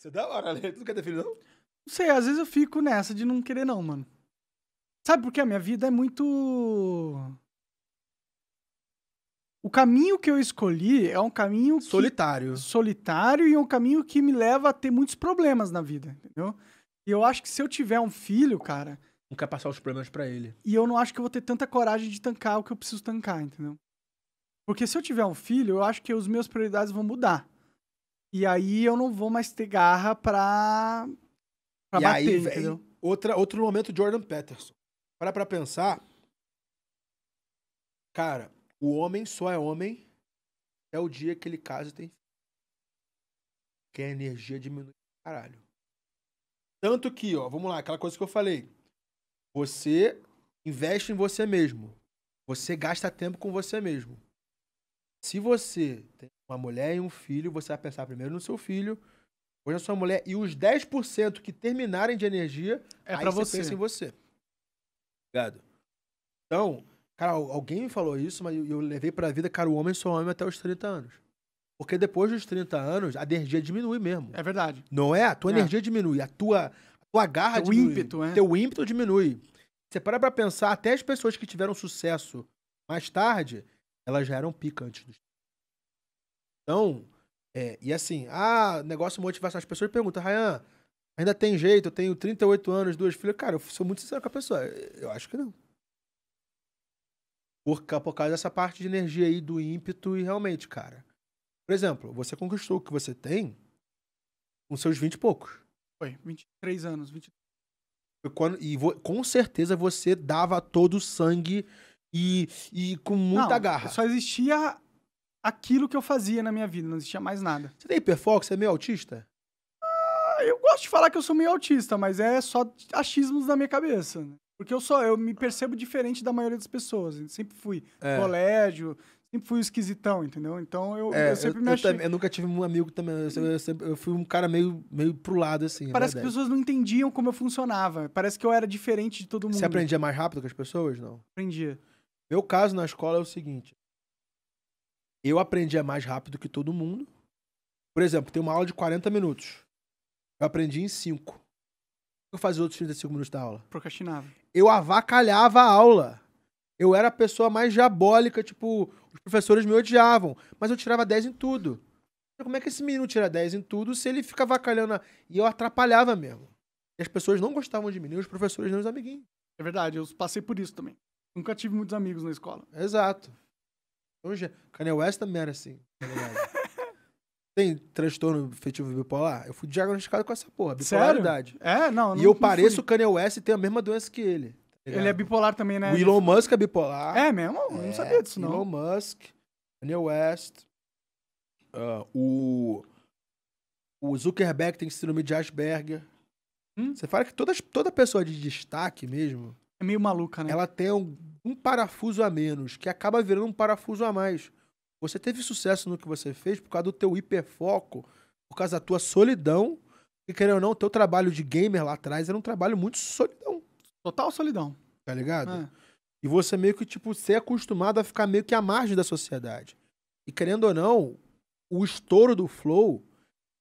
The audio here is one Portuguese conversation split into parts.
Isso é da hora, né? Tu não quer ter filho, não? Não sei, às vezes eu fico nessa de não querer, não, mano. Sabe por quê? A minha vida é muito. O caminho que eu escolhi é um caminho. Solitário. Que... Solitário e é um caminho que me leva a ter muitos problemas na vida, entendeu? E eu acho que se eu tiver um filho, cara. Não quer passar os problemas para ele. E eu não acho que eu vou ter tanta coragem de tancar o que eu preciso tancar, entendeu? Porque se eu tiver um filho, eu acho que os meus prioridades vão mudar. E aí eu não vou mais ter garra pra, pra e bater, aí, entendeu? Outra, outro momento, Jordan Peterson. Para pra pensar. Cara, o homem só é homem até o dia que ele casa e tem Que a energia diminui caralho. Tanto que, ó, vamos lá, aquela coisa que eu falei. Você investe em você mesmo. Você gasta tempo com você mesmo. Se você tem uma mulher e um filho, você vai pensar primeiro no seu filho, depois na sua mulher, e os 10% que terminarem de energia, é para você, você pensa em você. Obrigado. Então, cara, alguém me falou isso, mas eu levei pra vida, cara, o homem só homem até os 30 anos. Porque depois dos 30 anos, a energia diminui mesmo. É verdade. Não é? A tua é. energia diminui, a tua, a tua garra teu diminui. Ímpeto, é. Teu ímpeto diminui. Você para pra pensar, até as pessoas que tiveram sucesso mais tarde, elas já eram pica antes do Então, é, e assim, ah, negócio motivação. As pessoas perguntam, Ryan, ainda tem jeito, eu tenho 38 anos, duas filhas. Cara, eu sou muito sincero com a pessoa. Eu acho que não. Por, por causa dessa parte de energia aí, do ímpeto e realmente, cara. Por exemplo, você conquistou o que você tem com seus 20 e poucos. Foi, 23 anos, 23. Quando, e vo, com certeza você dava todo o sangue e, e com muita não, garra. Só existia aquilo que eu fazia na minha vida, não existia mais nada. Você tem hiperfoco? Você é meio autista? Ah, eu gosto de falar que eu sou meio autista, mas é só achismos na minha cabeça. Né? Porque eu sou, eu me percebo diferente da maioria das pessoas. sempre fui é. colégio, sempre fui esquisitão, entendeu? Então eu, é, eu sempre eu, me achei. Eu, eu, nunca tive um amigo também. Eu, sempre, eu, fui um cara meio, meio pro lado, assim. Parece que as pessoas não entendiam como eu funcionava. Parece que eu era diferente de todo mundo. Você aprendia mais rápido que as pessoas, não? Aprendia. Meu caso na escola é o seguinte: eu aprendia mais rápido que todo mundo. Por exemplo, tem uma aula de 40 minutos. Eu aprendi em 5. Eu fazia outros 35 minutos da aula. Procrastinava. Eu avacalhava a aula. Eu era a pessoa mais diabólica, tipo, os professores me odiavam, mas eu tirava 10 em tudo. Então, como é que esse menino tira 10 em tudo se ele fica avacalhando? A... E eu atrapalhava mesmo. E as pessoas não gostavam de mim, nem os professores, nem os amiguinhos. É verdade, eu passei por isso também. Nunca tive muitos amigos na escola. Exato. Hoje, então, Kanye West também era assim. Tá tem transtorno afetivo bipolar? Eu fui diagnosticado com essa porra, bipolaridade. Sério? É, não. E eu não pareço fui. o Kanye West e tenho a mesma doença que ele. Tá ele é bipolar também, né? O Elon Musk é bipolar. É mesmo? Eu não é, sabia disso, não. Elon Musk, Kanye West, uh, o, o Zuckerberg tem síndrome de Asperger. Hum? Você fala que todas, toda pessoa de destaque mesmo é meio maluca, né? Ela tem um, um parafuso a menos, que acaba virando um parafuso a mais. Você teve sucesso no que você fez por causa do teu hiperfoco, por causa da tua solidão. E querendo ou não, o teu trabalho de gamer lá atrás era um trabalho muito solidão. Total solidão. Tá ligado? É. E você meio que, tipo, ser acostumado a ficar meio que à margem da sociedade. E querendo ou não, o estouro do Flow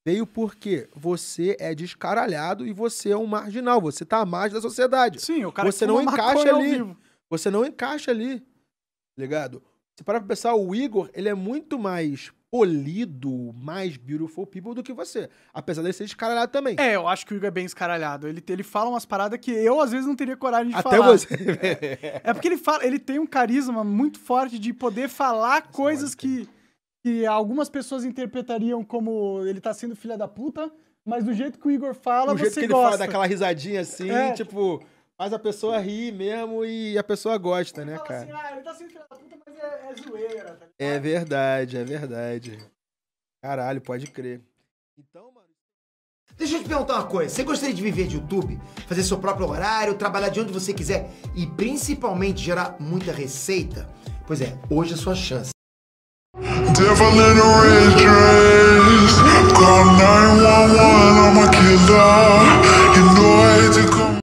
Veio porque você é descaralhado e você é um marginal, você tá à margem da sociedade. Sim, o cara Você não encaixa ali. Você não encaixa ali. Tá ligado? Se parar pra pensar, o Igor, ele é muito mais polido, mais beautiful people do que você. Apesar dele ser escaralhado também. É, eu acho que o Igor é bem escaralhado. Ele, ele fala umas paradas que eu, às vezes, não teria coragem de Até falar. Até você. É, é, porque ele, fala, ele tem um carisma muito forte de poder falar Essa é coisas que... que que algumas pessoas interpretariam como ele tá sendo filha da puta, mas do jeito que o Igor fala, o você gosta. jeito que ele fala, daquela risadinha assim, é. tipo, faz a pessoa rir mesmo e a pessoa gosta, né, ele né, cara? Assim, ah, ele tá sendo filha da puta, mas é, é zoeira, tá É verdade, é verdade. Caralho, pode crer. Então, mano. Deixa eu te perguntar uma coisa. Você gostaria de viver de YouTube? Fazer seu próprio horário, trabalhar de onde você quiser e principalmente gerar muita receita? Pois é, hoje é a sua chance. Devil in a red dress. Call 911, I'm a killer.